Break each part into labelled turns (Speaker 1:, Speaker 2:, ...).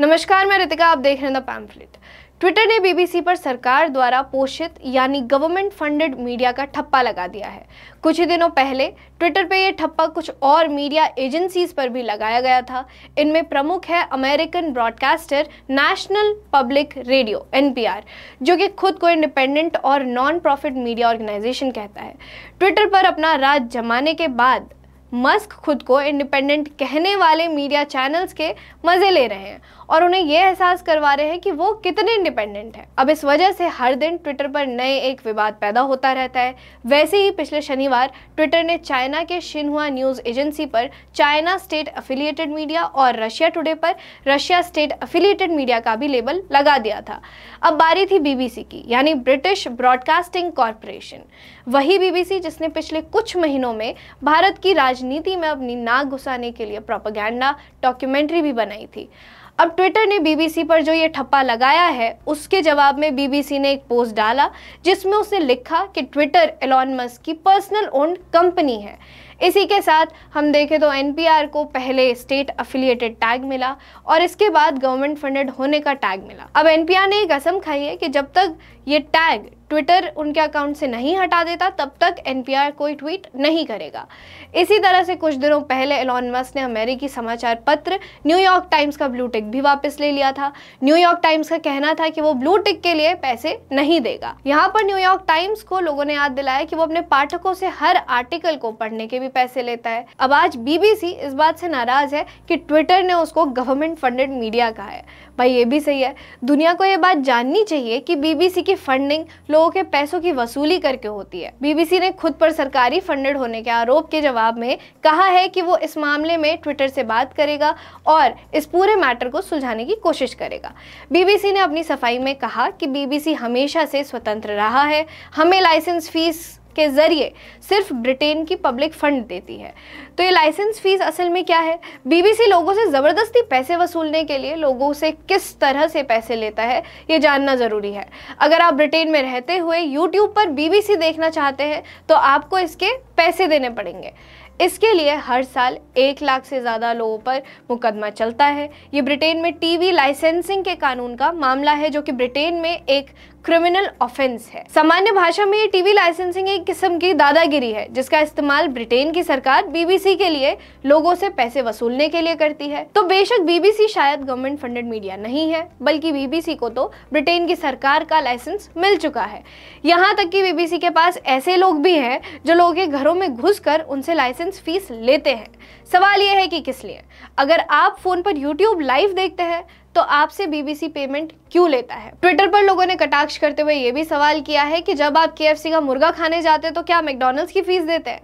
Speaker 1: नमस्कार मैं रितिका आप देख रहे हैं द पैम्फलेट ट्विटर ने बीबीसी पर सरकार द्वारा पोषित यानी गवर्नमेंट फंडेड मीडिया का ठप्पा लगा दिया है कुछ ही दिनों पहले ट्विटर पे यह ठप्पा कुछ और मीडिया एजेंसीज पर भी लगाया गया था इनमें प्रमुख है American broadcaster national public radio N जो कि खुद को इंडिपेंडेंट और नॉन प्रॉफिट मीडिया ऑर्गेनाइजेशन कहता है ट्विटर पर अपना राज जमाने के बाद मस्क खुद को इंडिपेंडेंट कहने वाले मीडिया चैनल्स के मज़े ले रहे हैं और उन्हें यह एहसास करवा रहे हैं कि वो कितने इंडिपेंडेंट हैं अब इस वजह से हर दिन ट्विटर पर नए एक विवाद पैदा होता रहता है वैसे ही पिछले शनिवार ट्विटर ने चाइना के शिनहुआ न्यूज़ एजेंसी पर चाइना स्टेट अफिलिएटेड मीडिया और रशिया टुडे पर रशिया स्टेट अफिलिएटेड मीडिया का भी लेबल लगा दिया था अब बारी थी बीबीसी की यानी ब्रिटिश ब्रॉडकास्टिंग कॉरपोरेशन वही बीबीसी जिसने पिछले कुछ महीनों में भारत की राज राजनीति में अपनी नाक घुसाने के लिए प्रोपागैंडा डॉक्यूमेंट्री भी बनाई थी अब ट्विटर ने बीबीसी पर जो ये ठप्पा लगाया है उसके जवाब में बीबीसी ने एक पोस्ट डाला जिसमें उसने लिखा कि ट्विटर एलॉन मस्क की पर्सनल ओन्ड कंपनी है इसी के साथ हम देखें तो एन को पहले स्टेट अफिलियेटेड टैग मिला और इसके बाद गवर्नमेंट फंडेड होने का टैग मिला अब एन ने एक कसम खाई है कि जब तक ये टैग ट्विटर उनके अकाउंट से नहीं हटा देता तब तक एन कोई ट्वीट नहीं करेगा इसी तरह से कुछ दिनों पहले एलॉन मस्क ने अमेरिकी समाचार पत्र न्यूयॉर्क टाइम्स का ब्लू टिक भी वापस ले लिया था न्यूयॉर्क टाइम्स का कहना था कि वो ब्लू टिक के लिए पैसे नहीं देगा यहाँ पर न्यूयॉर्क टाइम्स को लोगों ने याद दिलाया कि वो अपने पाठकों से हर आर्टिकल को पढ़ने के भी पैसे लेता है अब आज बीबीसी इस बात से नाराज है कि ट्विटर ने उसको गवर्नमेंट फंडेड मीडिया कहा है भाई ये भी सही है दुनिया को ये बात जाननी चाहिए कि बीबीसी की फंडिंग लोगों के पैसों की वसूली करके होती है बीबीसी ने खुद पर सरकारी फंडेड होने के आरोप के जवाब में कहा है कि वो इस मामले में ट्विटर से बात करेगा और इस पूरे मैटर को सुलझाने की कोशिश करेगा बीबीसी ने अपनी सफाई में कहा कि बीबीसी हमेशा से स्वतंत्र रहा है हमें लाइसेंस फीस के ज़रिए सिर्फ ब्रिटेन की पब्लिक फंड देती है तो ये लाइसेंस फीस असल में क्या है बीबीसी लोगों से ज़बरदस्ती पैसे वसूलने के लिए लोगों से किस तरह से पैसे लेता है ये जानना ज़रूरी है अगर आप ब्रिटेन में रहते हुए यूट्यूब पर बीबीसी देखना चाहते हैं तो आपको इसके पैसे देने पड़ेंगे इसके लिए हर साल एक लाख से ज़्यादा लोगों पर मुकदमा चलता है ये ब्रिटेन में टीवी लाइसेंसिंग के कानून का मामला है जो कि ब्रिटेन में एक क्रिमिनल ऑफेंस है सामान्य भाषा में ये टीवी लाइसेंसिंग एक किस्म की दादागिरी है जिसका इस्तेमाल ब्रिटेन की सरकार बीबीसी के लिए लोगों से पैसे वसूलने के लिए करती है तो बेशक बीबीसी शायद गवर्नमेंट फंडेड मीडिया नहीं है बल्कि बीबीसी को तो ब्रिटेन की सरकार का लाइसेंस मिल चुका है यहाँ तक कि बीबीसी के पास ऐसे लोग भी हैं जो लोगों के घरों घरों में घुसकर उनसे लाइसेंस फीस लेते हैं सवाल यह है कि किस लिए अगर आप फोन पर यूट्यूब लाइव देखते हैं तो आपसे बीबीसी पेमेंट क्यों लेता है ट्विटर पर लोगों ने कटाक्ष करते हुए ये भी सवाल किया है कि जब आप के का मुर्गा खाने जाते हैं तो क्या मैकडोनल्ड्स की फीस देते हैं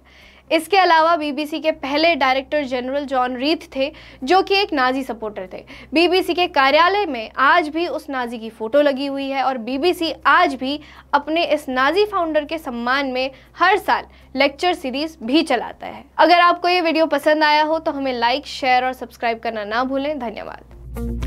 Speaker 1: इसके अलावा बीबीसी के पहले डायरेक्टर जनरल जॉन रीथ थे जो कि एक नाजी सपोर्टर थे बीबीसी के कार्यालय में आज भी उस नाजी की फ़ोटो लगी हुई है और बीबीसी आज भी अपने इस नाजी फाउंडर के सम्मान में हर साल लेक्चर सीरीज़ भी चलाता है अगर आपको ये वीडियो पसंद आया हो तो हमें लाइक शेयर और सब्सक्राइब करना ना भूलें धन्यवाद